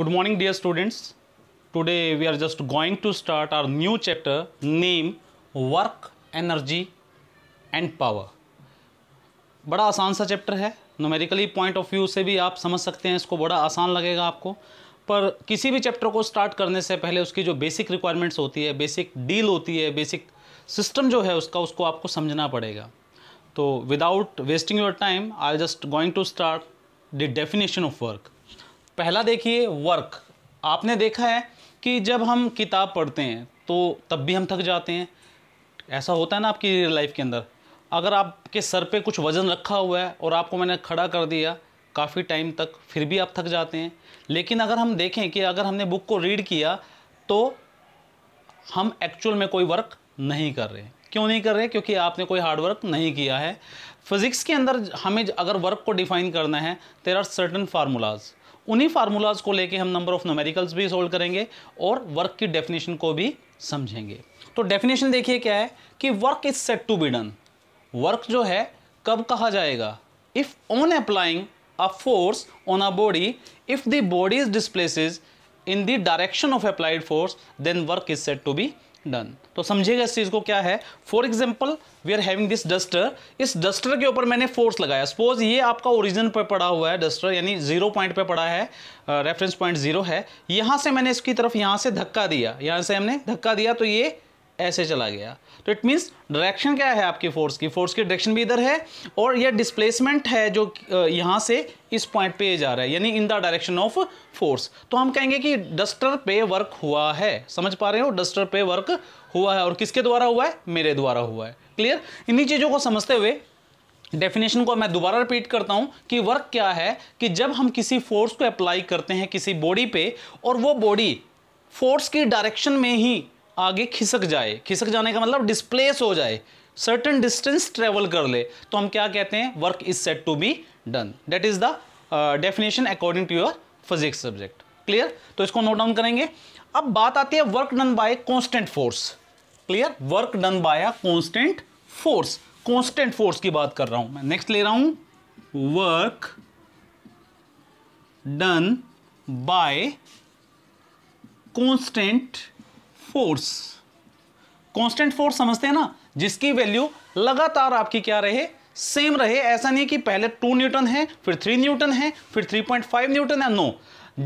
good morning dear students today we are just going to start our new chapter name work energy and power बड़ा आसान सा chapter है numerically point of view से भी आप समझ सकते हैं इसको बड़ा आसान लगेगा आपको पर किसी भी चैप्टर को स्टार्ट करने से पहले उसकी जो बेसिक रिक्वायरमेंट्स होती है बेसिक डील होती है बेसिक सिस्टम जो है उसका उसको आपको समझना पड़ेगा तो without wasting your time I just going to start the definition of work पहला देखिए वर्क आपने देखा है कि जब हम किताब पढ़ते हैं तो तब भी हम थक जाते हैं ऐसा होता है ना आपकी रियल लाइफ के अंदर अगर आपके सर पे कुछ वज़न रखा हुआ है और आपको मैंने खड़ा कर दिया काफ़ी टाइम तक फिर भी आप थक जाते हैं लेकिन अगर हम देखें कि अगर हमने बुक को रीड किया तो हम एक्चुअल में कोई वर्क नहीं कर रहे क्यों नहीं कर रहे क्योंकि आपने कोई हार्ड वर्क नहीं किया है फिज़िक्स के अंदर हमें अगर वर्क को डिफ़ाइन करना है देर आर सर्टन फार्मूलाज़ उन्हीं फार्मूलाज को लेके हम नंबर ऑफ नोमेरिकल्स भी सोल्व करेंगे और वर्क की डेफिनेशन को भी समझेंगे तो डेफिनेशन देखिए क्या है कि work is set to be done work जो है कब कहा जाएगा if on applying a force on a body if the body is displaces in the direction of applied force then work is said to done तो समझिएगा इस चीज़ को क्या है for example we are having this duster इस duster के ऊपर मैंने फोर्स लगाया सपोज ये आपका ओरिजिन पर पड़ा हुआ है डस्टर यानी जीरो पॉइंट पर पड़ा है रेफरेंस पॉइंट जीरो है यहां से मैंने इसकी तरफ यहां से धक्का दिया यहां से हमने धक्का दिया तो ये ऐसे चला गया तो इट मीन्स डायरेक्शन क्या है आपकी फोर्स की फोर्स की डायरेक्शन भी इधर है और यह डिस्प्लेसमेंट है जो यहाँ से इस पॉइंट पे जा रहा है यानी in the direction of force तो हम कहेंगे कि डस्टर पे वर्क हुआ है समझ पा रहे हो डस्टर पे वर्क हुआ है और किसके द्वारा हुआ है मेरे द्वारा हुआ है क्लियर इन्हीं चीज़ों को समझते हुए डेफिनेशन को मैं दोबारा रिपीट करता हूं कि वर्क क्या है कि जब हम किसी फोर्स को अप्लाई करते हैं किसी बॉडी पे और वो बॉडी फोर्स की डायरेक्शन में ही आगे खिसक जाए खिसक जाने का मतलब डिस्प्लेस हो जाए सर्टन डिस्टेंस ट्रेवल कर ले तो हम क्या कहते हैं work is set to be done that is the definition according to your physics subject clear तो इसको नोट डाउन करेंगे अब बात आती है work done by constant force clear work done by constant force constant force की बात कर रहा हूं मैं नेक्स्ट ले रहा हूं work done by constant force constant force समझते हैं ना जिसकी वैल्यू लगातार आपकी क्या रहे सेम रहे ऐसा नहीं कि पहले टू न्यूटन है फिर थ्री न्यूटन है फिर थ्री पॉइंट फाइव न्यूटन है नो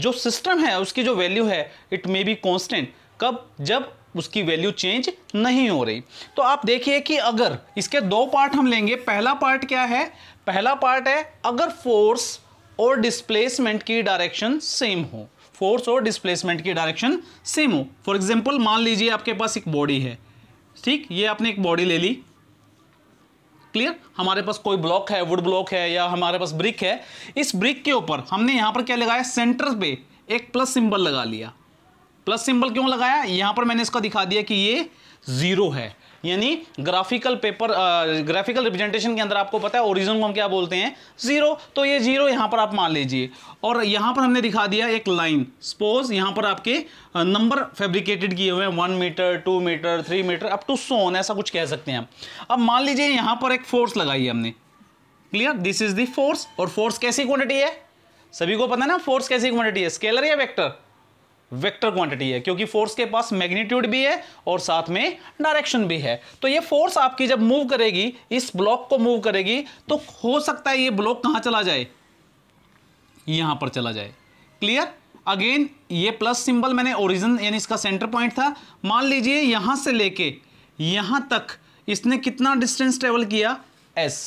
जो सिस्टम है उसकी जो वैल्यू है इट मे बी कॉन्स्टेंट कब जब उसकी वैल्यू चेंज नहीं हो रही तो आप देखिए कि अगर इसके दो पार्ट हम लेंगे पहला पार्ट क्या है पहला पार्ट है अगर फोर्स और डिस्प्लेसमेंट की डायरेक्शन सेम हो फोर्स और डिस्प्लेसमेंट की डायरेक्शन सेम हो फॉर एग्जाम्पल मान लीजिए आपके पास एक बॉडी है ठीक ये आपने एक बॉडी ले ली क्लियर हमारे पास कोई ब्लॉक है वुड ब्लॉक है या हमारे पास ब्रिक है इस ब्रिक के ऊपर हमने यहां पर क्या लगाया सेंटर पे एक प्लस सिंबल लगा लिया प्लस सिंबल क्यों लगाया यहां पर मैंने इसका दिखा दिया कि ये ज़ीरो है यानी ग्राफिकल पेपर ग्राफिकल रिप्रेजेंटेशन के अंदर आपको पता है ओरिजिन को हम क्या बोलते हैं जीरो तो ये जीरो यहां पर आप मान लीजिए और यहां पर हमने दिखा दिया एक लाइन सपोज यहां पर आपके नंबर फैब्रिकेटेड किए हुए हैं one metre two metre three metre up to so on ऐसा कुछ कह सकते हैं आप अब मान लीजिए यहां पर एक फोर्स लगाई हमने क्लियर दिस इज दोर्स और फोर्स कैसी क्वान्टिटी है सभी को पता है ना फोर्स कैसी क्वान्टिटी है स्केलर या वेक्टर वेक्टर क्वांटिटी है क्योंकि फोर्स के पास मैग्नीट्यूड भी है और साथ में डायरेक्शन भी है तो ये फोर्स आपकी जब मूव करेगी इस ब्लॉक को मूव करेगी तो हो सकता है ये ब्लॉक कहां चला जाए यहां पर चला जाए क्लियर अगेन ये प्लस सिंबल मैंने ओरिजिन यानी इसका सेंटर पॉइंट था मान लीजिए यहां से लेके यहां तक इसने कितना डिस्टेंस ट्रेवल किया एस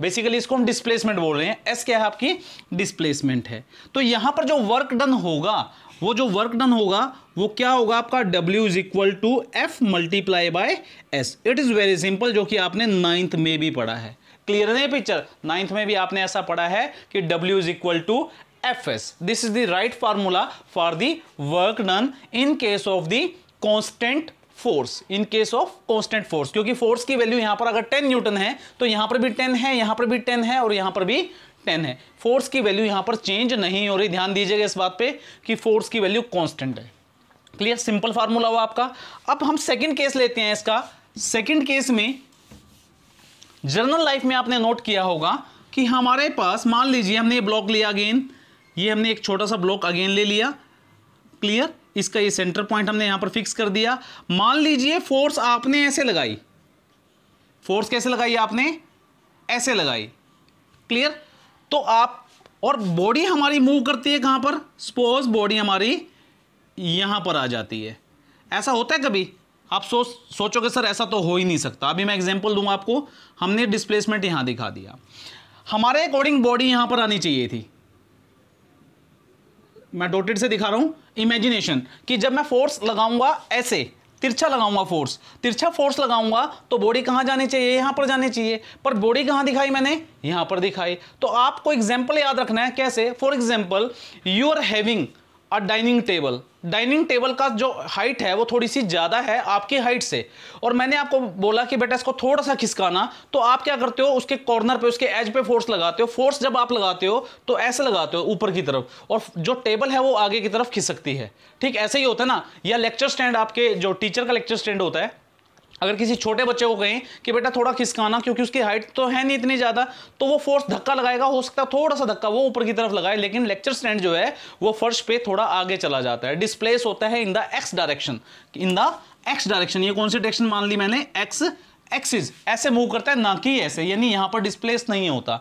बेसिकली इसको हम डिस्प्लेसमेंट बोल रहे हैं एस क्या है आपकी डिस्प्लेसमेंट है तो यहां पर जो वर्क डन होगा वो जो वर्क डन होगा वो क्या होगा आपका W is equal to F multiply by S it is very simple जो कि आपने नाइन्थ में भी पढ़ा है क्लियर नहीं पिक्चर नाइन्थ में भी आपने ऐसा पढ़ा है कि W is equal to F S this is the right formula for the work done in case of the constant force in case of constant force क्योंकि फोर्स की वैल्यू यहां पर अगर 10 न्यूटन है तो यहां पर भी 10 है यहां पर भी 10 है और यहां पर भी टेन है फोर्स की वैल्यू यहाँ पर चेंज नहीं हो रही ध्यान दीजिएगा इस बात पे कि फोर्स की वैल्यू कांस्टेंट है क्लियर सिंपल फार्मूला हुआ आपका अब हम सेकंड केस लेते हैं इसका सेकंड केस में जर्नल लाइफ में आपने नोट किया होगा कि हमारे पास मान लीजिए हमने ये ब्लॉक लिया अगेन ये हमने एक छोटा सा ब्लॉक अगेन ले लिया क्लियर इसका ये सेंटर पॉइंट हमने यहां पर फिक्स कर दिया मान लीजिए फोर्स आपने ऐसे लगाई फोर्स कैसे लगाई आपने ऐसे लगाई क्लियर तो आप और बॉडी हमारी मूव करती है कहां पर सपोज बॉडी हमारी यहां पर आ जाती है ऐसा होता है कभी आप सोच सोचोगे सर ऐसा तो हो ही नहीं सकता अभी मैं एग्जांपल दूंगा आपको हमने डिस्प्लेसमेंट यहां दिखा दिया हमारे अकॉर्डिंग बॉडी यहां पर आनी चाहिए थी मैं डोटेड से दिखा रहा हूं इमेजिनेशन कि जब मैं फोर्स लगाऊंगा ऐसे तिरछा लगाऊंगा फोर्स तिरछा फोर्स लगाऊंगा तो बॉडी कहाँ जानी चाहिए यहाँ पर जानी चाहिए पर बॉडी कहाँ दिखाई मैंने यहाँ पर दिखाई तो आपको एग्जाम्पल याद रखना है कैसे for example you are having और डाइनिंग टेबल डाइनिंग टेबल का जो हाइट है वो थोड़ी सी ज़्यादा है आपकी हाइट से और मैंने आपको बोला कि बेटा इसको थोड़ा सा खिसकाना तो आप क्या करते हो उसके कॉर्नर पे उसके एज पे फोर्स लगाते हो फोर्स जब आप लगाते हो तो ऐसे लगाते हो ऊपर की तरफ और जो टेबल है वो आगे की तरफ खिसकती है ठीक ऐसे ही होता है ना या लेक्चर स्टैंड आपके जो टीचर का लेक्चर स्टैंड होता है अगर किसी छोटे बच्चे को कहें कि बेटा थोड़ा खिसकाना क्योंकि उसकी हाइट तो है नहीं इतनी ज़्यादा तो वो फोर्स धक्का लगाएगा हो सकता है थोड़ा सा धक्का वो ऊपर की तरफ लगाए लेकिन लेक्चर स्टैंड जो है वो फर्श पे थोड़ा आगे चला जाता है डिस्प्लेस होता है in the X direction in the X direction ये कौन सी डायरेक्शन मान ली मैंने एक्स एक्सिस ऐसे मूव करता है ना कि ऐसे यानी यहाँ पर डिस्प्लेस नहीं होता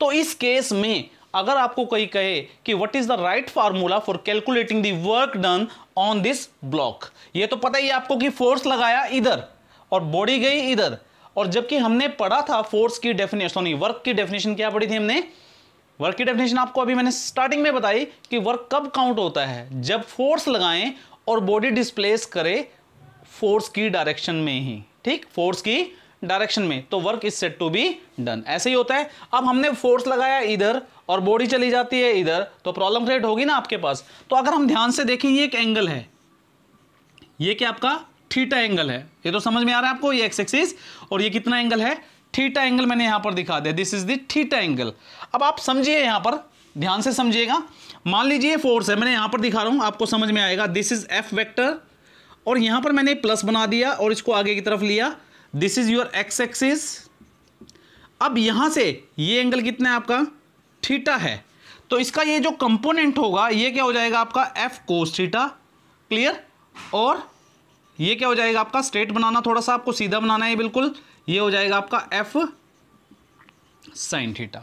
तो इस केस में अगर आपको कोई कहे कि what is the right formula for calculating the work done on this block ये तो पता ही आपको कि फोर्स लगाया इधर और बॉडी गई इधर और जबकि हमने पढ़ा था फोर्स की डेफिनेशन नहीं वर्क की डेफिनेशन क्या पढ़ी थी हमने वर्क की डेफिनेशन आपको अभी मैंने स्टार्टिंग में बताई कि वर्क कब काउंट होता है जब फोर्स लगाएं और बॉडी डिस्प्लेस करे फोर्स की डायरेक्शन में ही ठीक फोर्स की डायरेक्शन में तो work is set to be done ऐसे ही होता है अब हमने फोर्स लगाया इधर और बॉडी चली जाती है इधर तो प्रॉब्लम क्रिएट होगी ना आपके पास तो अगर हम ध्यान से देखें ये एक एंगल है ये क्या आपका थीटा एंगल है ये तो समझ में आ रहा है आपको ये एक्स एक्सिस और ये कितना एंगल है थीटा एंगल मैंने यहां पर दिखा दिया this is the theta angle अब आप समझिए यहां पर ध्यान से समझिएगा मान लीजिए फोर्स है मैंने यहां पर दिखा रहा हूं आपको समझ में आएगा दिस इज एफ वेक्टर और यहां पर मैंने प्लस बना दिया और इसको आगे की तरफ लिया this is your X axis अब यहां से ये एंगल कितना है आपका थीटा है तो इसका ये जो कंपोनेंट होगा ये क्या हो जाएगा आपका एफ कोस थीटा क्लियर और ये क्या हो जाएगा आपका स्ट्रेट बनाना थोड़ा सा आपको सीधा बनाना है बिल्कुल ये हो जाएगा आपका एफ साइन थीटा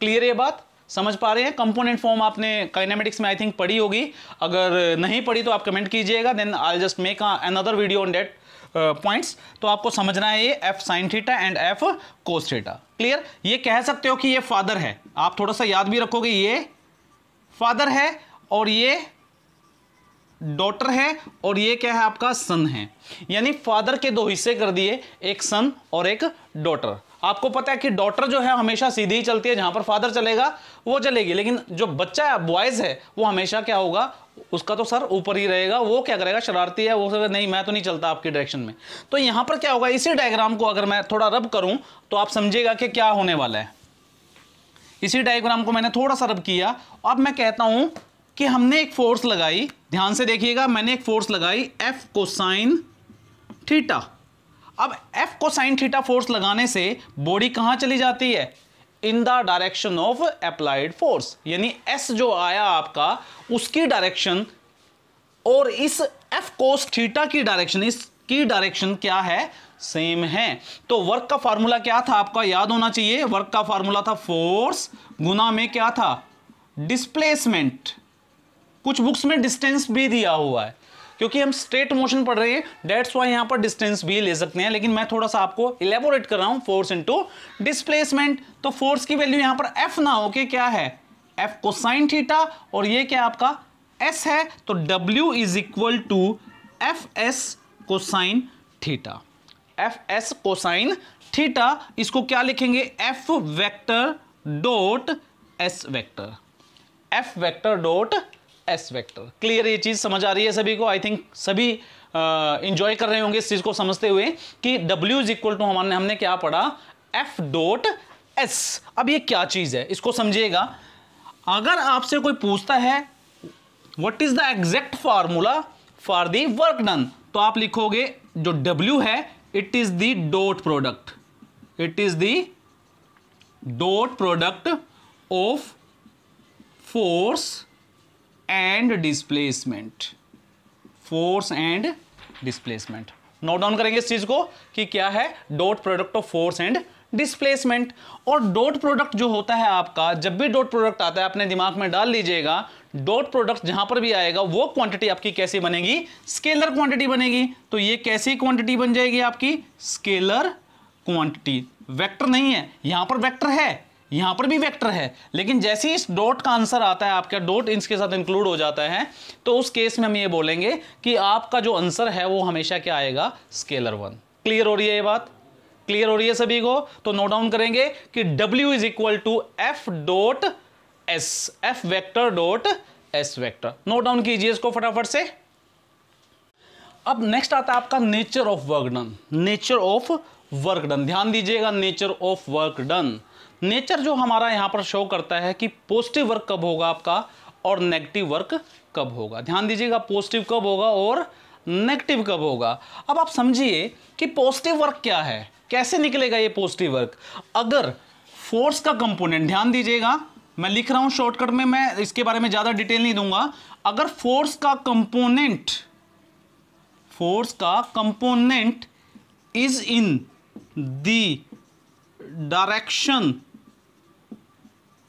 क्लियर ये बात समझ पा रहे हैं कंपोनेंट फॉर्म आपने काइनेमेटिक्स में आई थिंक पढ़ी होगी अगर नहीं पढ़ी तो आप कमेंट कीजिएगा then I just make another video on that points तो आपको समझना है ये F sine theta and F cos theta clear ये कह सकते हो कि ये फादर है आप थोड़ा सा याद भी रखोगे ये फादर है और ये डॉटर है और ये क्या है आपका सन है यानी फादर के दो हिस्से कर दिए एक सन और एक डॉटर आपको पता है कि डॉटर जो है हमेशा सीधी ही चलती है जहां पर फादर चलेगा वो चलेगी लेकिन जो बच्चा है बॉयज है वो हमेशा क्या होगा उसका तो सर ऊपर ही रहेगा वो क्या करेगा शरारती है वो सर नहीं मैं तो नहीं चलता आपकी डायरेक्शन में तो यहां पर क्या होगा इसी डायग्राम को अगर मैं थोड़ा रब करूं तो आप समझिएगा कि क्या होने वाला है इसी डायग्राम को मैंने थोड़ा सा रब किया अब मैं कहता हूं कि हमने एक फोर्स लगाई ध्यान से देखिएगा मैंने एक फोर्स लगाई एफ कोसाइन थीटा अब एफ कोसाइन थीटा फोर्स लगाने से बॉडी कहां चली जाती है in the direction of applied force यानी एस जो आया आपका उसकी डायरेक्शन और इस एफ कोस थीटा की डायरेक्शन इसकी डायरेक्शन क्या है सेम है तो वर्क का फार्मूला क्या था आपका याद होना चाहिए वर्क का फार्मूला था फोर्स गुना में क्या था डिस्प्लेसमेंट कुछ बुक्स में डिस्टेंस भी दिया हुआ है क्योंकि हम स्ट्रेट मोशन पढ़ रहे हैं डेट्स वाई यहाँ पर डिस्टेंस भी ले सकते हैं लेकिन मैं थोड़ा सा आपको इलेबोरेट कर रहा हूँ फोर्स इंटू डिस्प्लेसमेंट तो फोर्स की वैल्यू यहाँ पर एफ ना के क्या है एफ को साइन थीटा और ये क्या आपका एस है तो W is equal to F S cosine theta F S cosine theta इसको क्या लिखेंगे F vector dot S vector F vector dot S vector clear ये चीज़ समझ आ रही है सभी को आई थिंक सभी इंजॉय कर रहे होंगे इस चीज़ को समझते हुए कि डब्ल्यू इज इक्वल टू हमारे हमने क्या पढ़ा एफ डोट एस अब ये क्या चीज़ है इसको समझिएगा अगर आपसे कोई पूछता है what is the exact formula for the work done तो आप लिखोगे जो डब्ल्यू है it is the dot product it is the dot product of force and displacement force and displacement note down करेंगे इस चीज को कि क्या है dot product of force and displacement और डॉट प्रोडक्ट जो होता है आपका जब भी डॉट प्रोडक्ट आता है अपने दिमाग में डाल लीजिएगा डॉट प्रोडक्ट जहां पर भी आएगा वो क्वांटिटी आपकी कैसी बनेगी स्केलर क्वांटिटी बनेगी तो ये कैसी क्वांटिटी बन जाएगी आपकी स्केलर क्वांटिटी वेक्टर नहीं है यहां पर वेक्टर है यहां पर भी वेक्टर है लेकिन जैसे ही इस डॉट का आंसर आता है आपका डॉट इसके साथ इंक्लूड हो जाता है तो उस केस में हम ये बोलेंगे कि आपका जो आंसर है वो हमेशा क्या आएगा स्केलर वन क्लियर हो रही है ये बात क्लियर हो रही है सभी को तो नोट डाउन करेंगे कि W is equal to F dot S F vector dot S vector note down कीजिए इसको फटाफट से अब नेक्स्ट आता है आपका nature of work done nature of work done ध्यान दीजिएगा nature of work done nature जो हमारा यहाँ पर शो करता है कि पॉजिटिव वर्क कब होगा आपका और नेगेटिव वर्क कब होगा ध्यान दीजिएगा पॉजिटिव कब होगा और नेगेटिव कब होगा अब आप समझिए कि पॉजिटिव वर्क क्या है कैसे निकलेगा ये पॉजिटिव वर्क अगर फोर्स का कंपोनेंट ध्यान दीजिएगा मैं लिख रहा हूँ शॉर्टकट में मैं इसके बारे में ज़्यादा डिटेल नहीं दूंगा अगर फोर्स का कंपोनेंट फोर्स का component is in the direction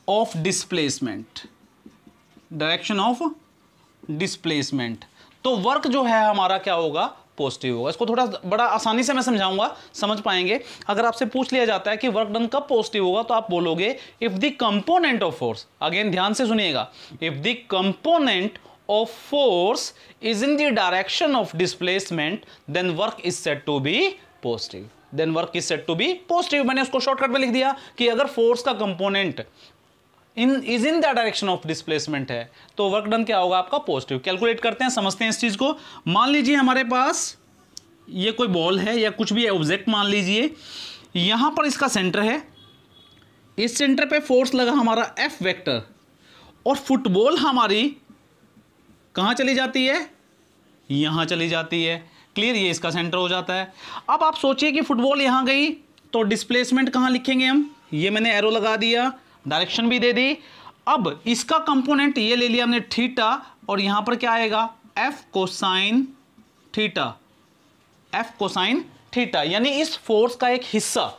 of displacement direction of displacement तो वर्क जो है हमारा क्या होगा पॉजिटिव होगा इसको थोड़ा बड़ा आसानी से मैं समझाऊंगा समझ पाएंगे अगर आपसे पूछ लिया जाता है कि वर्क डन कब पॉजिटिव होगा तो आप बोलोगे if the component of force again ध्यान से सुनिएगा if the component of force is in the direction of displacement then work is set to be positive then work is set to be positive मैंने उसको shortcut में लिख दिया कि अगर फोर्स का component in is in the direction of displacement है तो वर्क डन क्या होगा आपका पॉजिटिव कैलकुलेट करते हैं समझते हैं इस चीज़ को मान लीजिए हमारे पास ये कोई बॉल है या कुछ भी ऑब्जेक्ट मान लीजिए यहां पर इसका सेंटर है इस सेंटर पे फोर्स लगा हमारा एफ वेक्टर और फुटबॉल हमारी कहां चली जाती है यहां चली जाती है क्लियर ये इसका सेंटर हो जाता है अब आप सोचिए कि फुटबॉल यहाँ गई तो डिस्प्लेसमेंट कहाँ लिखेंगे हम ये मैंने एरो लगा दिया डायरेक्शन भी दे दी अब इसका कंपोनेंट ये ले लिया हमने थीटा और यहाँ पर क्या आएगा F cosine theta F cosine theta यानी इस फोर्स का एक हिस्सा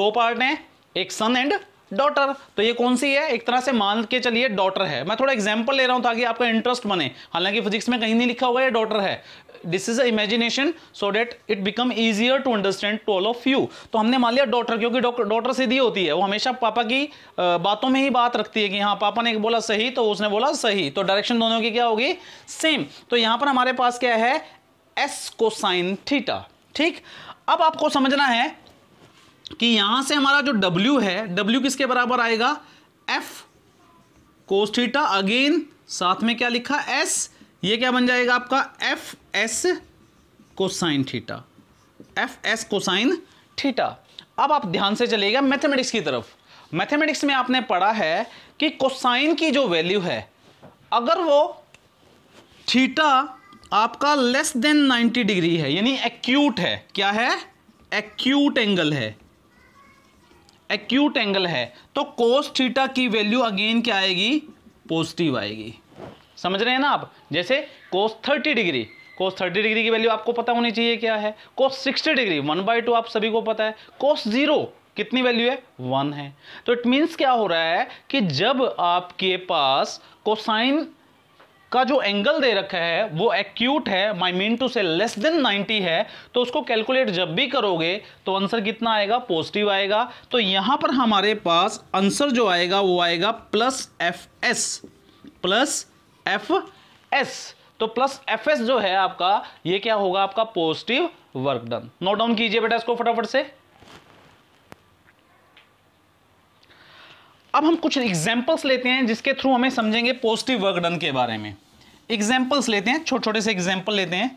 दो पार्ट हैं एक सन एंड डॉटर तो ये कौन सी है एक तरह से मान के चलिए डॉटर है मैं थोड़ा एग्जांपल ले रहा हूं ताकि आपका इंटरेस्ट बने हालांकि फिजिक्स में कहीं नहीं लिखा हुआ है डॉटर है this is imagination so that it become easier to understand to all of you तो हमने मान लिया डॉटर क्योंकि डॉटर सीधी होती है वो हमेशा पापा की बातों में ही बात रखती है कि हाँ पापा ने बोला सही तो उसने बोला सही तो डायरेक्शन दोनों की क्या होगी सेम तो यहाँ पर हमारे पास क्या है एस को साइन थीटा ठीक अब आपको समझना है कि यहां से हमारा जो डब्ल्यू है डब्ल्यू किसके बराबर आएगा एफ कोस थीटा अगेन साथ में क्या लिखा एस ये क्या बन जाएगा आपका F S cosine theta F S cosine theta अब आप ध्यान से चलिएगा मैथमेटिक्स की तरफ मैथमेटिक्स में आपने पढ़ा है कि कोसाइन की जो वैल्यू है अगर वो थीटा आपका लेस देन 90 डिग्री है यानी एक्यूट है क्या है एक्यूट एंगल है एक्यूट एंगल है तो कोस थीटा की वैल्यू अगेन क्या आएगी पॉजिटिव आएगी समझ रहे हैं ना आप जैसे cos thirty degree cos 30 degree की वैल्यू आपको पता होनी चाहिए क्या है cos 60 degree one by two आप सभी को पता है कोस जीरो कितनी वैल्यू है वन है तो इट मीन्स क्या हो रहा है कि जब आपके पास कोसाइन का जो एंगल दे रखा है वो एक्यूट है my mean to say less than 90 है तो उसको कैलकुलेट जब भी करोगे तो आंसर कितना आएगा पॉजिटिव आएगा तो यहां पर हमारे पास आंसर जो आएगा वो आएगा plus F S plus F S तो प्लस एफ एस जो है आपका ये क्या होगा आपका positive work done note down कीजिए बेटा इसको फटाफट से अब हम कुछ एग्जाम्पल्स लेते हैं जिसके थ्रू हमें समझेंगे पॉजिटिव वर्क डन के बारे में एग्जाम्पल्स लेते हैं छोटे छोटे से एग्जाम्पल लेते हैं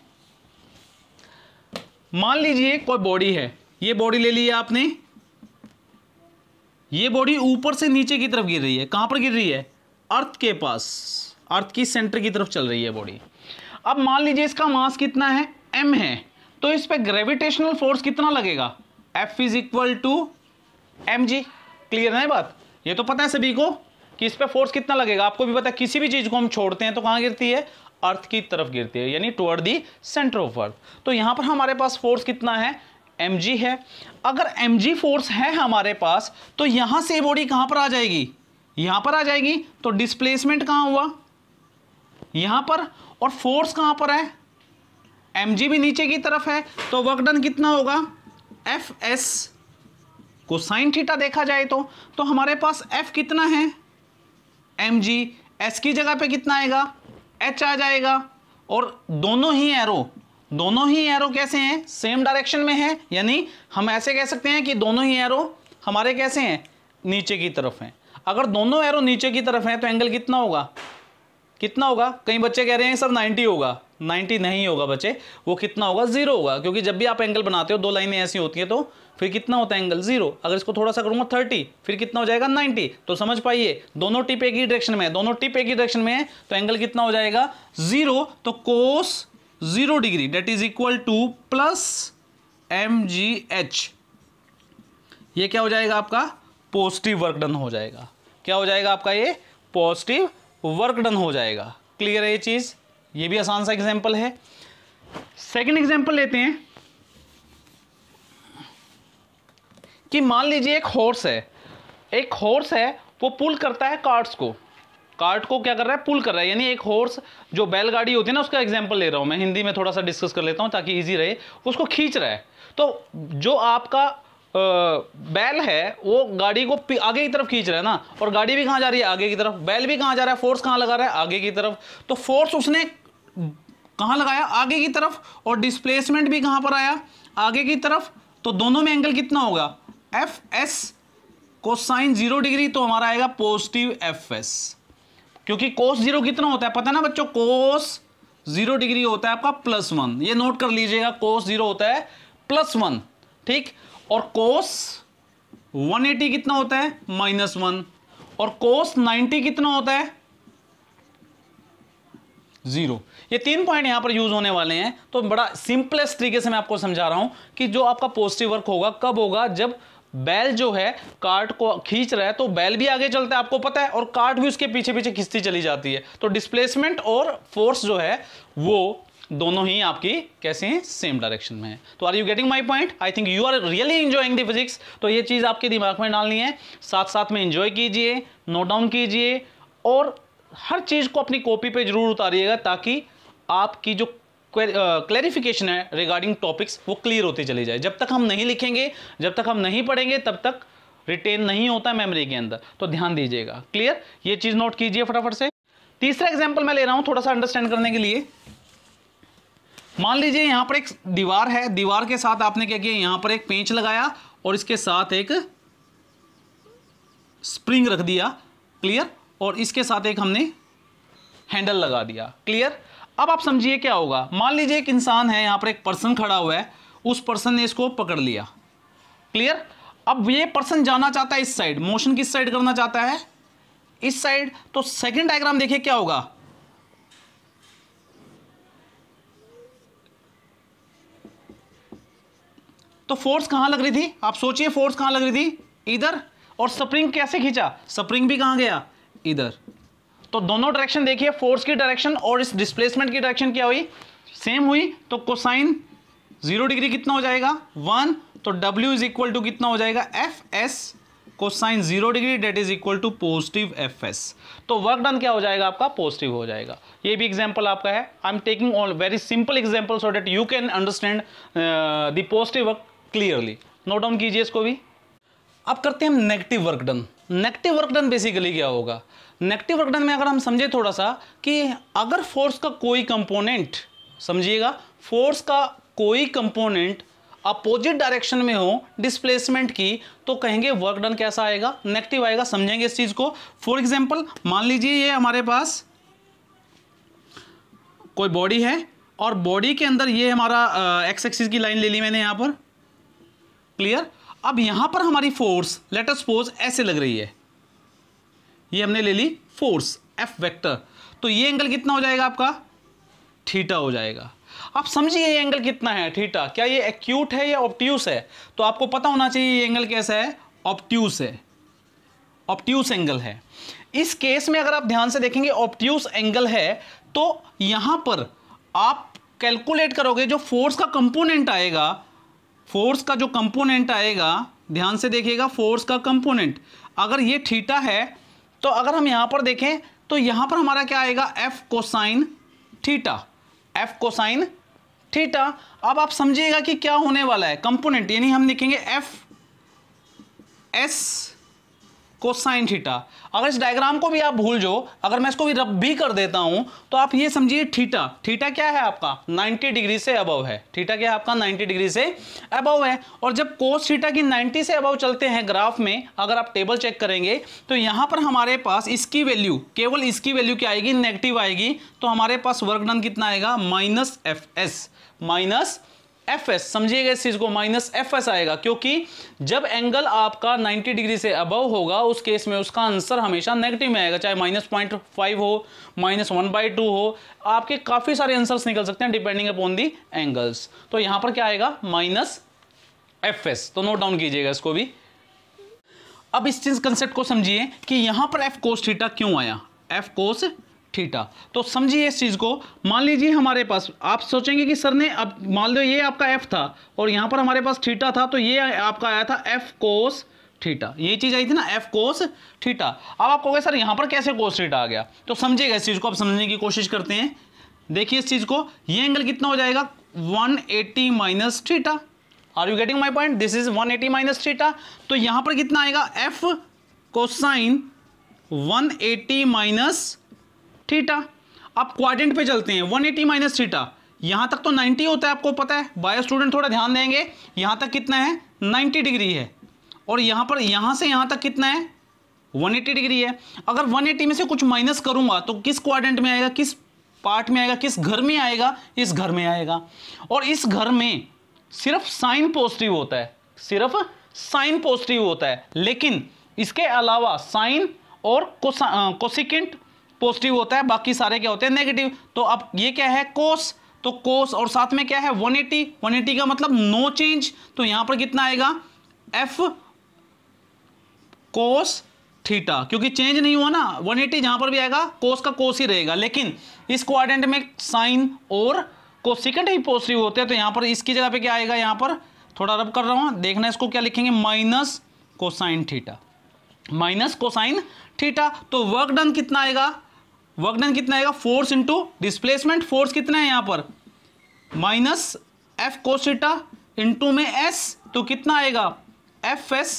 मान लीजिए कोई बॉडी है ये बॉडी ले ली है आपने ये बॉडी ऊपर से नीचे की तरफ गिर रही है कहां पर गिर रही है अर्थ के पास अर्थ की सेंटर की तरफ चल रही है बॉडी अब मान लीजिए इसका मास कितना है एम है तो इस पर ग्रेविटेशनल फोर्स कितना लगेगा F is equal to M G clear है बात ये तो पता है सभी को कि इस पर फोर्स कितना लगेगा आपको भी पता है किसी भी चीज़ को हम छोड़ते हैं तो कहां गिरती है अर्थ की तरफ गिरती है यानी toward the centre of earth तो यहां पर हमारे पास फोर्स कितना है एम है अगर एम फोर्स है हमारे पास तो यहां से बॉडी कहां पर आ जाएगी यहां पर आ जाएगी तो डिस्प्लेसमेंट कहां हुआ यहां पर और फोर्स कहां पर है एम भी नीचे की तरफ है तो वर्क डन कितना होगा F S cosine theta देखा जाए तो तो हमारे पास एफ कितना है एम जी एस की जगह पे कितना आएगा एच आ जाएगा और दोनों ही एरो दोनों ही एरो कैसे हैं सेम डायरेक्शन में है यानी हम ऐसे कह सकते हैं कि दोनों ही एरो हमारे कैसे हैं नीचे की तरफ हैं अगर दोनों एरो नीचे की तरफ हैं तो एंगल कितना होगा कितना होगा कई बच्चे कह रहे हैं सर 90 होगा 90 नहीं होगा बच्चे वो कितना होगा जीरो होगा क्योंकि जब भी आप एंगल बनाते हो दो लाइनें ऐसी होती हैं तो फिर कितना होता है एंगल जीरो अगर इसको थोड़ा सा करूंगा थर्टी फिर कितना हो जाएगा नाइन्टी तो समझ पाइए दोनों टिप एक ही डायरेक्शन में है दोनों टिप एक ही डायरेक्शन में है तो एंगल कितना हो जाएगा जीरो तो cos zero degree that is equal to plus M G H ये क्या हो जाएगा आपका पॉजिटिव वर्क डन हो जाएगा क्या हो जाएगा आपका ये पॉजिटिव वर्क डन हो जाएगा क्लियर है ये चीज़ ये भी आसान सा एग्जाम्पल है सेकेंड एग्जाम्पल लेते हैं कि मान लीजिए एक हॉर्स है एक हॉर्स है वो पुल करता है कार्ड्स को कार्ट को क्या कर रहा है पुल कर रहा है यानी एक हॉर्स जो बैलगाड़ी होती है ना उसका एग्जाम्पल ले रहा हूं मैं हिंदी में थोड़ा सा डिस्कस कर लेता हूं ताकि ईजी रहे उसको खींच रहा है तो जो आपका बैल है वो गाड़ी को आगे की तरफ खींच रहा है ना और गाड़ी भी कहाँ जा रही है आगे की तरफ बैल भी कहाँ जा रहा है फोर्स कहाँ लगा रहा है आगे की तरफ तो फोर्स उसने कहाँ लगाया आगे की तरफ और डिस्प्लेसमेंट भी कहाँ पर आया आगे की तरफ तो दोनों में एंगल कितना होगा F S cosine zero degree तो हमारा आएगा पॉजिटिव एफ एस क्योंकि कोस जीरो कितना होता है पता है ना बच्चों कोस जीरो डिग्री होता है आपका प्लस वन ये नोट कर लीजिएगा कोस जीरो होता है प्लस वन ठीक और कोस 180 कितना होता है माइनस वन और कोस 90 कितना होता है जीरो ये तीन पॉइंट यहां पर यूज होने वाले हैं तो बड़ा सिंपलेस्ट तरीके से मैं आपको समझा रहा हूं कि जो आपका पॉजिटिव वर्क होगा कब होगा जब बैल जो है कार्ट को खींच रहा है तो बैल भी आगे चलता है आपको पता है और कार्ट भी उसके पीछे पीछे खींचती चली जाती है तो डिस्प्लेसमेंट और फोर्स जो है वो दोनों ही आपकी कैसे हैं सेम डायरेक्शन में है तो are you getting my point I think you are really enjoying the physics तो ये चीज़ आपके दिमाग में डालनी है साथ साथ में इंजॉय कीजिए नोट डाउन कीजिए और हर चीज़ को अपनी कॉपी पे जरूर उतारिएगा ताकि आपकी जो क्लैरिफिकेशन है रिगार्डिंग टॉपिक्स वो क्लियर होती चली जाए जब तक हम नहीं लिखेंगे जब तक हम नहीं पढ़ेंगे तब तक रिटेन नहीं होता मेमोरी के अंदर तो ध्यान दीजिएगा क्लियर ये चीज़ नोट कीजिए फटाफट से तीसरा एग्जाम्पल मैं ले रहा हूँ थोड़ा सा अंडरस्टैंड करने के लिए मान लीजिए यहाँ पर एक दीवार है दीवार के साथ आपने क्या किया यहाँ पर एक पेंच लगाया और इसके साथ एक स्प्रिंग रख दिया क्लियर और इसके साथ एक हमने हैंडल लगा दिया क्लियर अब आप समझिए क्या होगा मान लीजिए एक इंसान है यहाँ पर एक पर्सन खड़ा हुआ है उस पर्सन ने इसको पकड़ लिया क्लियर अब ये पर्सन जाना चाहता है इस साइड मोशन किस साइड करना चाहता है इस साइड तो सेकंड डायग्राम देखिए क्या होगा तो फोर्स कहां लग रही थी आप सोचिए फोर्स कहां लग रही थी इधर और स्प्रिंग कैसे खींचा स्प्रिंग भी कहां गया इधर तो दोनों डायरेक्शन देखिए फोर्स की डायरेक्शन और इस डिस्प्लेसमेंट की डायरेक्शन क्या हुई सेम हुई तो कोसाइन जीरो डिग्री कितना हो जाएगा वन तो डब्ल्यू इज इक्वल टू कितना हो जाएगा F S cosine zero degree that is equal to positive F S तो वर्क डन क्या हो जाएगा आपका पॉजिटिव हो जाएगा ये भी एग्जाम्पल आपका है I am taking all very simple example so that you can understand the positive work clearly note down कीजिए इसको भी अब करते हैं हम negative work done negative work done basically क्या होगा नेगेटिव वर्क डन में अगर हम समझे थोड़ा सा कि अगर फोर्स का कोई कंपोनेंट समझिएगा फोर्स का कोई कंपोनेंट अपोजिट डायरेक्शन में हो डिस्प्लेसमेंट की तो कहेंगे वर्क डन कैसा आएगा नेगेटिव आएगा समझेंगे इस चीज़ को फॉर एग्जाम्पल मान लीजिए ये हमारे पास कोई बॉडी है और बॉडी के अंदर ये हमारा एक्स एक्सिस की लाइन ले ली मैंने यहां पर क्लियर अब यहां पर हमारी फोर्स लेटर सपोज ऐसे लग रही है ये हमने ले ली फोर्स एफ वेक्टर तो ये एंगल कितना हो जाएगा आपका थीटा हो जाएगा आप समझिए ये एंगल कितना है थीटा क्या ये एक्यूट है या ऑप्ट्यूस है तो आपको पता होना चाहिए ये एंगल कैसा है ऑप्टूस है ऑप्ट्यूस एंगल है इस केस में अगर आप ध्यान से देखेंगे ऑप्ट्यूस एंगल है तो यहां पर आप कैलकुलेट करोगे जो फोर्स का कंपोनेंट आएगा फोर्स का जो कंपोनेंट आएगा ध्यान से देखिएगा फोर्स का कंपोनेंट अगर ये थीटा है तो अगर हम यहाँ पर देखें तो यहाँ पर हमारा क्या आएगा F cosine theta F cosine theta अब आप समझिएगा कि क्या होने वाला है कंपोनेंट यानी हम लिखेंगे एफ एस कोसाइन थीटा अगर इस डायग्राम को भी आप भूल जाओ अगर मैं इसको भी रब भी कर देता हूं तो आप ये समझिए थीटा थीटा क्या है आपका 90 डिग्री से अबव है थीटा क्या है आपका 90 डिग्री से अबव है और जब कोस थीटा की 90 से अबव चलते हैं ग्राफ में अगर आप टेबल चेक करेंगे तो यहां पर हमारे पास इसकी वैल्यू केवल इसकी वैल्यू क्या आएगी नेगेटिव आएगी तो हमारे पास वर्क कितना आएगा minus F S minus F S समझिएगा इस चीज को माइनस एफ एस आएगा क्योंकि जब एंगल आपका 90 डिग्री से अबव होगा उस केस में उसका आंसर हमेशा नेगेटिव में आएगा चाहे माइनस पॉइंट फाइव हो माइनस वन बाई टू हो आपके काफ़ी सारे आंसर्स निकल सकते हैं डिपेंडिंग अपॉन दी एंगल्स तो यहां पर क्या आएगा माइनस एफ एस तो नोट डाउन कीजिएगा इसको भी अब इस चीज कंसेप्ट को समझिए कि यहां पर एफ कोस थीटा क्यों आया एफ कोस थीटा तो समझिए इस चीज़ को मान लीजिए हमारे पास आप सोचेंगे कि सर ने अब मान लो ये आपका एफ था और यहाँ पर हमारे पास थीटा था तो ये आपका आया था एफ कोस थीटा ये चीज़ आई थी ना एफ कोस थीटा अब आप कहोगे सर यहाँ पर कैसे कोस थीटा आ गया तो समझिएगा इस चीज़ को आप समझने की कोशिश करते हैं देखिए इस चीज़ को ये एंगल कितना हो जाएगा one eighty minus theta are you getting my point this is one eighty minus theta तो यहाँ पर कितना आएगा F cosine one eighty minus theta अब क्वाड्रेंट पे चलते हैं वन एटी माइनस थीटा यहाँ तक तो 90 होता है आपको पता है बायो स्टूडेंट थोड़ा ध्यान देंगे यहाँ तक कितना है 90 डिग्री है और यहाँ पर यहाँ से यहाँ तक कितना है 180 डिग्री है अगर 180 में से कुछ माइनस करूंगा तो किस क्वाड्रेंट में आएगा किस पार्ट में आएगा किस घर में आएगा इस घर में आएगा और इस घर में सिर्फ साइन पॉजिटिव होता है सिर्फ साइन पॉजिटिव होता है लेकिन इसके अलावा साइन और कोसिकेंट पॉजिटिव होता है बाकी सारे क्या होते हैं नेगेटिव तो अब ये क्या है कोस तो कोस और साथ में क्या है 180 180 का मतलब नो चेंज तो यहां पर कितना आएगा एफ कोस थीटा क्योंकि चेंज नहीं हुआ ना 180 एटी जहां पर भी आएगा कोस का कोस ही रहेगा लेकिन इस क्वाड्रेंट में साइन और कोसिकेंट ही पॉजिटिव होते हैं तो यहां पर इसकी जगह पे क्या आएगा यहां पर थोड़ा रब कर रहा हूं देखना इसको क्या लिखेंगे minus cosine theta minus cosine theta तो वर्क डन कितना आएगा वर्क डन कितना आएगा फोर्स इंटू डिस्प्लेसमेंट फोर्स कितना है यहाँ पर माइनस एफ कोस्टा इंटू में एस तो कितना आएगा एफ एस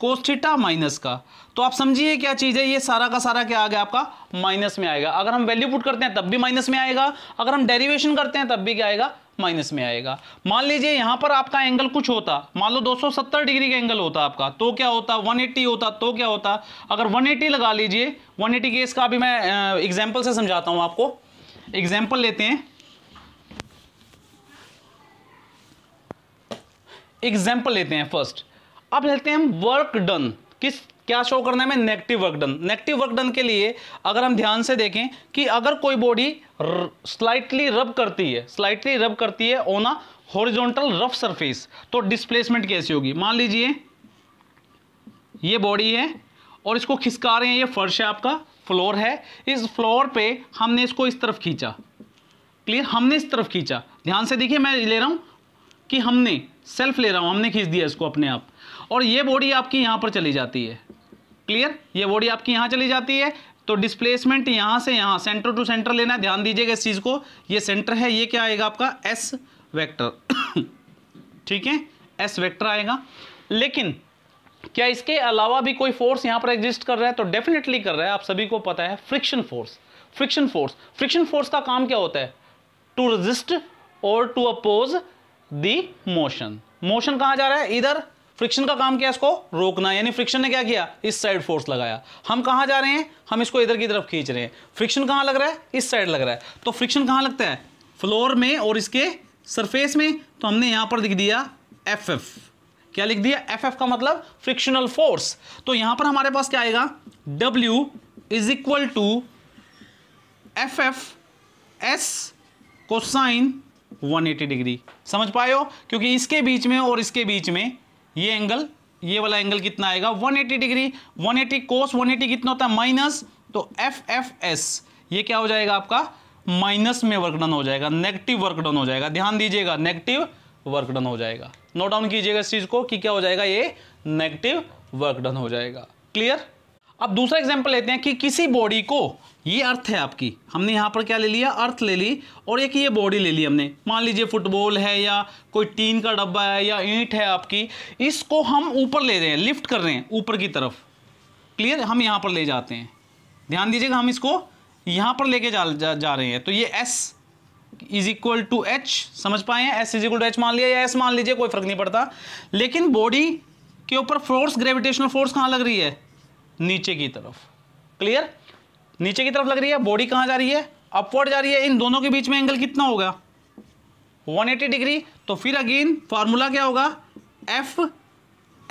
कोस्टा माइनस का तो आप समझिए क्या चीज़ है ये सारा का सारा क्या आ गया आपका माइनस में आएगा अगर हम वैल्यू पुट करते हैं तब भी माइनस में आएगा अगर हम डेरिवेशन करते हैं तब भी क्या आएगा माइनस में आएगा मान लीजिए यहां पर आपका एंगल कुछ होता मान लो 270 डिग्री का एंगल होता आपका तो क्या होता 180 होता तो क्या होता अगर 180 लगा लीजिए 180 केस का अभी मैं एग्जाम्पल से समझाता हूं आपको एग्जाम्पल लेते हैं एग्जाम्पल लेते हैं फर्स्ट अब लेते हैं वर्क डन किस क्या शो करना है negative work done negative work done के लिए अगर हम ध्यान से देखें कि अगर कोई बॉडी स्लाइटली रब करती है स्लाइटली रब करती है on a horizontal rough surface तो डिस्प्लेसमेंट कैसी होगी मान लीजिए ये बॉडी है और इसको खिसका रहे हैं ये फर्श है आपका फ्लोर है इस फ्लोर पे हमने इसको इस तरफ खींचा क्लियर हमने इस तरफ खींचा ध्यान से देखिए मैं ले रहा हूँ कि हमने सेल्फ ले रहा हूँ हमने खींच दिया इसको अपने आप और ये बॉडी आपकी यहाँ पर चली जाती है क्लियर ये बॉडी आपकी यहां चली जाती है तो डिस्प्लेसमेंट यहां से यहां सेंटर टू सेंटर लेना है ध्यान दीजिएगा इस चीज़ को ये सेंटर है ये क्या आएगा आपका एस वेक्टर ठीक है एस वेक्टर आएगा लेकिन क्या इसके अलावा भी कोई फोर्स यहां पर एग्जिस्ट कर रहा है तो डेफिनेटली कर रहा है आप सभी को पता है friction force friction force friction force का काम क्या होता है टू रजिस्ट और to oppose the motion motion कहाँ जा रहा है इधर फ्रिक्शन का काम किया इसको रोकना यानी फ्रिक्शन ने क्या किया इस साइड फोर्स लगाया हम कहाँ जा रहे हैं हम इसको इधर की तरफ खींच रहे हैं फ्रिक्शन कहाँ लग रहा है इस साइड लग रहा है तो फ्रिक्शन कहाँ लगता है फ्लोर में और इसके सरफेस में तो हमने यहाँ पर लिख दिया एफ एफ क्या लिख दिया एफ एफ का मतलब फ्रिक्शनल फोर्स तो यहाँ पर हमारे पास क्या आएगा W is equal to F F S cosine 180 degree समझ पाए हो क्योंकि इसके बीच में और इसके बीच में ये एंगल ये वाला एंगल कितना आएगा 180 डिग्री 180 एटी कोस वन कितना होता है माइनस तो एफ एफ एस ये क्या हो जाएगा आपका माइनस में वर्क डन हो जाएगा नेगेटिव वर्क डन हो जाएगा ध्यान दीजिएगा नेगेटिव वर्क डन हो जाएगा नोट डाउन कीजिएगा इस चीज़ को कि क्या हो जाएगा ये नेगेटिव वर्क डन हो जाएगा क्लियर अब दूसरा एग्जाम्पल लेते हैं कि किसी बॉडी को ये अर्थ है आपकी हमने यहाँ पर क्या ले लिया अर्थ ले ली और एक ये बॉडी ले ली हमने मान लीजिए फुटबॉल है या कोई टीन का डब्बा है या ईंट है आपकी इसको हम ऊपर ले रहे हैं लिफ्ट कर रहे हैं ऊपर की तरफ क्लियर हम यहाँ पर ले जाते हैं ध्यान दीजिएगा हम इसको यहाँ पर लेके जा, जा जा रहे हैं तो ये S is equal to H समझ पाए हैं S is equal to H मान लिया या एस मान लीजिए कोई फर्क नहीं पड़ता लेकिन बॉडी के ऊपर फोर्स ग्रेविटेशनल फोर्स कहाँ लग रही है नीचे की तरफ क्लियर नीचे की तरफ लग रही है बॉडी कहाँ जा रही है अपवर्ड जा रही है इन दोनों के बीच में एंगल कितना होगा 180 डिग्री तो फिर अगेन फार्मूला क्या होगा F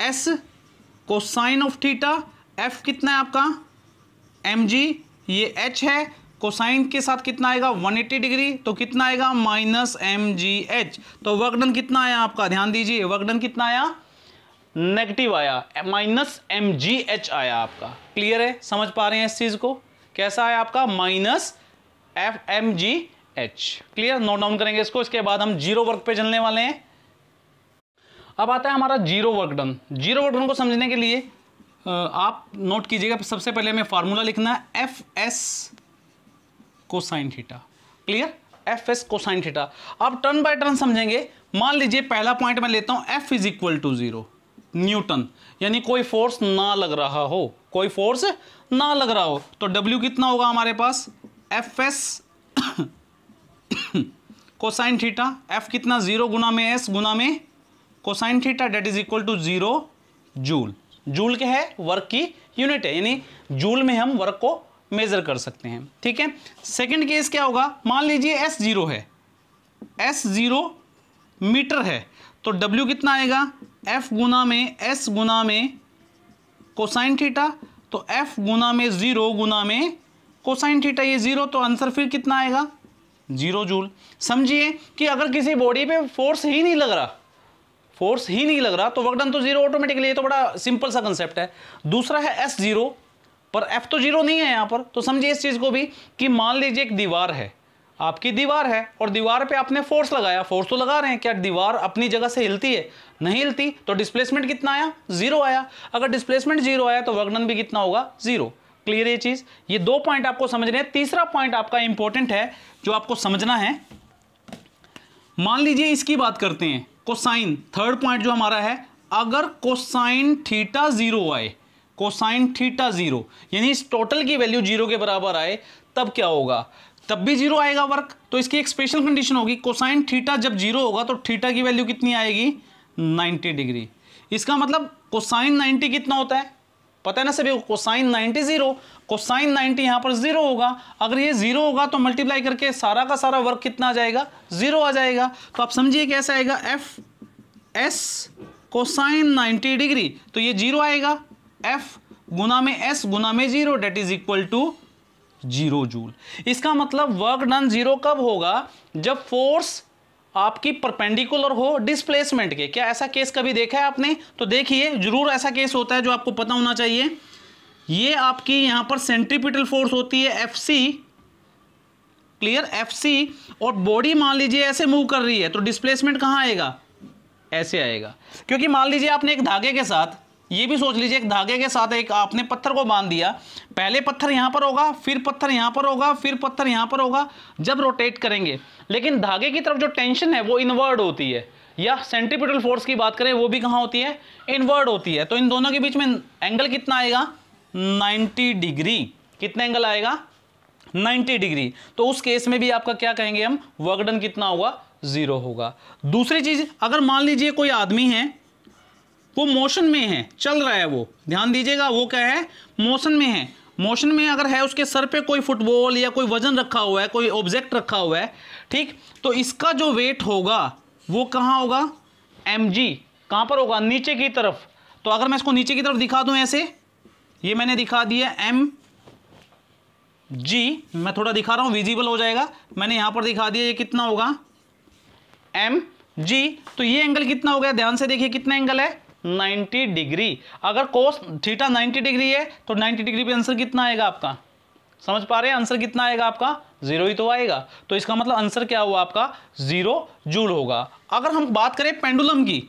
S cosine of theta F कितना है आपका एम जी ये एच है कोसाइन के साथ कितना आएगा 180 डिग्री तो कितना आएगा माइनस एम जी एच तो वर्कडन कितना आया आपका ध्यान दीजिए वर्कडन कितना आया नेगेटिव आया माइनस एम जी एच आया आपका क्लियर है समझ पा रहे हैं इस चीज़ को कैसा आया आपका minus F M G H clear note down करेंगे इसको इसके बाद हम जीरो वर्क पे चलने वाले हैं अब आता है हमारा zero work done zero work done को समझने के लिए आप नोट कीजिएगा सबसे पहले हमें फार्मूला लिखना है F S cosine theta clear F S cosine theta अब टर्न बाय टर्न समझेंगे मान लीजिए पहला पॉइंट मैं लेता हूं F is equal to zero newton यानी कोई फोर्स ना लग रहा हो कोई फोर्स ना लग रहा हो तो डब्ल्यू कितना होगा हमारे पास F S cosine theta F कितना जीरो गुना में एस गुना में cosine theta that is equal to zero joule joule क्या है वर्क की यूनिट है यानी जूल में हम वर्क को मेजर कर सकते हैं ठीक है सेकंड केस क्या होगा मान लीजिए एस जीरो है एस जीरो मीटर है तो W कितना आएगा F गुना में S गुना में कोसाइन थीटा तो F गुना में ज़ीरो गुना में कोसाइन थीटा ये ज़ीरो तो आंसर फिर कितना आएगा जीरो जूल समझिए कि अगर किसी बॉडी पे फोर्स ही नहीं लग रहा फोर्स ही नहीं लग रहा तो वर्कडन तो जीरो ऑटोमेटिकली ये तो बड़ा सिंपल सा कंसेप्ट है दूसरा है एस जीरो पर एफ तो जीरो नहीं है यहां पर तो समझिए इस चीज़ को भी कि मान लीजिए एक दीवार है आपकी दीवार है और दीवार पे आपने फोर्स लगाया फोर्स तो लगा रहे हैं क्या दीवार अपनी जगह से हिलती है नहीं हिलती तो डिस्प्लेसमेंट कितना आया जीरो आया अगर डिस्प्लेसमेंट जीरो आया तो वर्णन भी कितना होगा जीरो क्लियर ये चीज ये दो पॉइंट आपको समझने हैं तीसरा पॉइंट आपका इंपॉर्टेंट है जो आपको समझना है मान लीजिए इसकी बात करते हैं कोसाइन थर्ड पॉइंट जो हमारा है अगर कोसाइन थीटा जीरो आए कोसाइन थीटा जीरो यानी इस टोटल की वैल्यू जीरो के बराबर आए तब क्या होगा तब भी जीरो आएगा वर्क तो इसकी एक स्पेशल कंडीशन होगी कोसाइन थीटा जब जीरो होगा तो थीटा की वैल्यू कितनी आएगी 90 डिग्री इसका मतलब कोसाइन 90 कितना होता है पता है ना सभी कोसाइन 90 जीरो कोसाइन 90 यहाँ पर जीरो होगा अगर ये जीरो होगा तो मल्टीप्लाई करके सारा का सारा वर्क कितना आ जाएगा जीरो आ जाएगा तो आप समझिए कैसा आएगा F S cosine ninety degree तो ये जीरो आएगा एफ गुना में एस गुना में zero that is equal to zero joule इसका मतलब वर्क डन जीरो कब होगा जब फोर्स आपकी परपेंडिकुलर हो डिस्प्लेसमेंट के क्या ऐसा केस कभी देखा है आपने तो देखिए जरूर ऐसा केस होता है जो आपको पता होना चाहिए ये आपकी यहां पर सेंट्रीपिटल फोर्स होती है F C clear F C और बॉडी मान लीजिए ऐसे मूव कर रही है तो डिस्प्लेसमेंट कहां आएगा ऐसे आएगा क्योंकि मान लीजिए आपने एक धागे के साथ ये भी सोच लीजिए एक धागे के साथ एक आपने पत्थर को बांध दिया पहले पत्थर यहाँ पर होगा फिर पत्थर यहाँ पर होगा फिर पत्थर यहाँ पर होगा जब रोटेट करेंगे लेकिन धागे की तरफ जो टेंशन है वो इनवर्ड होती है या सेंट्रीपिटल फोर्स की बात करें वो भी कहाँ होती है इनवर्ड होती है तो इन दोनों के बीच में एंगल कितना आएगा नाइन्टी डिग्री कितना एंगल आएगा नाइन्टी डिग्री तो उस केस में भी आपका क्या कहेंगे हम वर्कडन कितना होगा जीरो होगा दूसरी चीज अगर मान लीजिए कोई आदमी है वो मोशन में है चल रहा है वो ध्यान दीजिएगा वो क्या है मोशन में है मोशन में अगर है उसके सर पे कोई फुटबॉल या कोई वजन रखा हुआ है कोई ऑब्जेक्ट रखा हुआ है ठीक तो इसका जो वेट होगा वो कहाँ होगा एम जी कहाँ पर होगा नीचे की तरफ तो अगर मैं इसको नीचे की तरफ दिखा दूँ ऐसे ये मैंने दिखा दिया एम जी मैं थोड़ा दिखा रहा हूँ विजिबल हो जाएगा मैंने यहाँ पर दिखा दिया ये कितना होगा एम जी तो ये एंगल कितना हो गया ध्यान से देखिए कितना एंगल है 90 डिग्री अगर कोस थीटा 90 डिग्री है तो 90 डिग्री पे आंसर कितना आएगा आपका समझ पा रहे हैं आंसर कितना आएगा आपका जीरो ही तो आएगा तो इसका मतलब आंसर क्या हुआ आपका जीरो जूल होगा अगर हम बात करें पेंडुलम की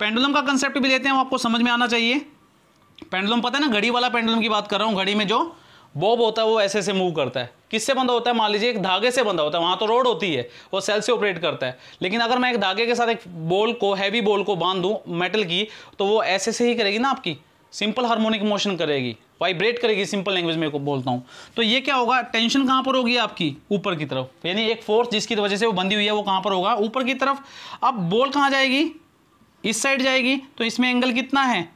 पेंडुलम का कंसेप्ट भी लेते हैं आपको समझ में आना चाहिए पेंडुलम पता है ना घड़ी वाला पेंडुलम की बात कर रहा हूँ घड़ी में जो बॉब होता है वो ऐसे ऐसे मूव करता है किससे बंधा होता है मान लीजिए एक धागे से बंधा होता है वहाँ तो रोड होती है वो सेल से ऑपरेट करता है लेकिन अगर मैं एक धागे के साथ एक बॉल को हैवी बॉल को बांध दूँ मेटल की तो वो ऐसे से ही करेगी ना आपकी सिंपल हार्मोनिक मोशन करेगी वाइब्रेट करेगी सिंपल लैंग्वेज में को बोलता हूँ तो ये क्या होगा टेंशन कहाँ पर होगी आपकी ऊपर की तरफ यानी एक फोर्स जिसकी वजह से वो बंधी हुई है वो कहाँ पर होगा ऊपर की तरफ अब बॉल कहाँ जाएगी इस साइड जाएगी तो इसमें एंगल कितना है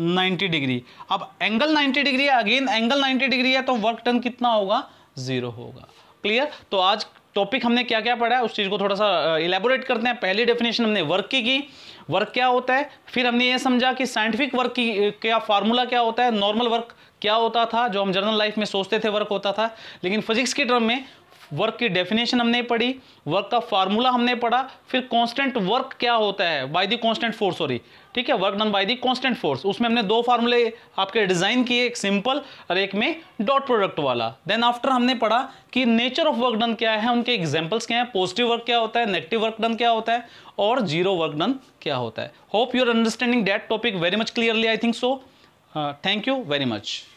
90 डिग्री अब एंगल 90 डिग्री है अगेन एंगल 90 डिग्री है तो वर्क टन कितना होगा ज़ीरो होगा क्लियर तो आज टॉपिक हमने क्या क्या पढ़ा है उस चीज़ को थोड़ा सा इलेबोरेट करते हैं पहली डेफिनेशन हमने वर्क की की वर्क क्या होता है फिर हमने ये समझा कि साइंटिफिक वर्क की क्या फार्मूला क्या होता है नॉर्मल वर्क क्या होता था जो हम जर्नल लाइफ में सोचते थे वर्क होता था लेकिन फिजिक्स की टर्म में वर्क की डेफिनेशन हमने पढ़ी वर्क का फार्मूला हमने पढ़ा फिर कांस्टेंट वर्क क्या होता है by the constant force sorry ठीक है work done by the constant force उसमें हमने दो फार्मूले आपके डिजाइन किए एक सिंपल और एक में डॉट प्रोडक्ट वाला देन आफ्टर हमने पढ़ा कि नेचर ऑफ वर्क डन क्या है उनके एग्जाम्पल्स क्या है पॉजिटिव वर्क क्या होता है नेगेटिव वर्क डन क्या होता है और जीरो वर्क डन क्या होता है hope your understanding that topic very much clearly I think so thank you very much